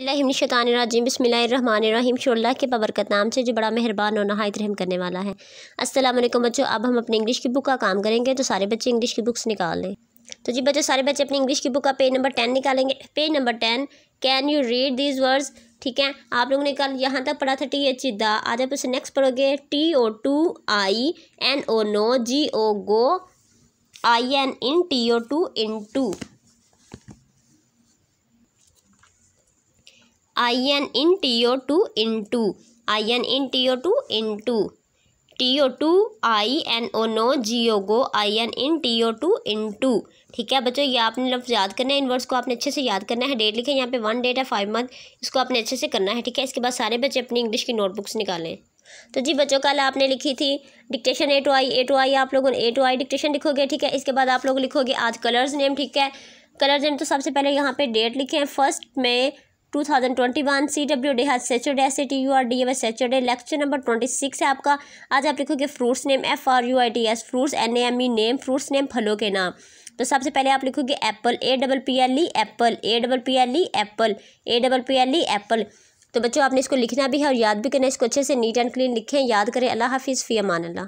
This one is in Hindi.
शैतानराजीम बसमीम शुल्ला के बबरकत नाम से जो बड़ा मेहरबान और नहायत रहम करने वाला है अस्सलाम वालेकुम बच्चों अब हम अपने इंग्लिश की बुक का काम करेंगे तो सारे बच्चे इंग्लिश की बुक्स निकाल लें तो जी बच्चों सारे बच्चे अपनी इंग्लिश की बुक का पेज नंबर टेन निकालेंगे page number ten can you read these words ठीक है आप लोगों ने कल यहाँ तक पढ़ा था टी एच दा आज आप उसे नेक्स्ट पढ़ोगे T O to I N O no G O go I N in T O to into I N in T O to into I N in T O to into T O to I N O no G O go I N in T O to into ठीक है बच्चों ये आपने लफ्ज़ याद करना है इन वर्ड्स को आपने अच्छे से याद करना है डेट लिखे यहाँ पे वन डेट है फाइव मंथ इसको आपने अच्छे से करना है ठीक है इसके बाद सारे बच्चे अपनी इंग्लिश की नोटबुक्स निकालें तो जी बच्चों कल आपने लिखी थी dictation A to I A to I आप लोगों ने ए टू आई डिक्टेशन लिखोगे ठीक है इसके बाद आप लोग लिखोगे आज कलर्स नेम ठीक है कलर्स नेम तो सबसे पहले यहाँ पे डेट लिखे हैं फर्स्ट में two thousand twenty one C W D है Saturday S T U R D एव Saturday lecture number twenty six है आपका आज आप लिखोगे fruits name F R U I T S fruits N A M E name fruits name फलों के नाम तो सबसे पहले आप लिखोगे apple A double P L E apple A double P L E apple A double P L E apple तो बच्चों आपने इसको लिखना भी है और याद भी करना इसको अच्छे से नीट एंड क्लीन लिखें याद करें अल्लाह हाफिज़ फ़ी अमान अल्लाह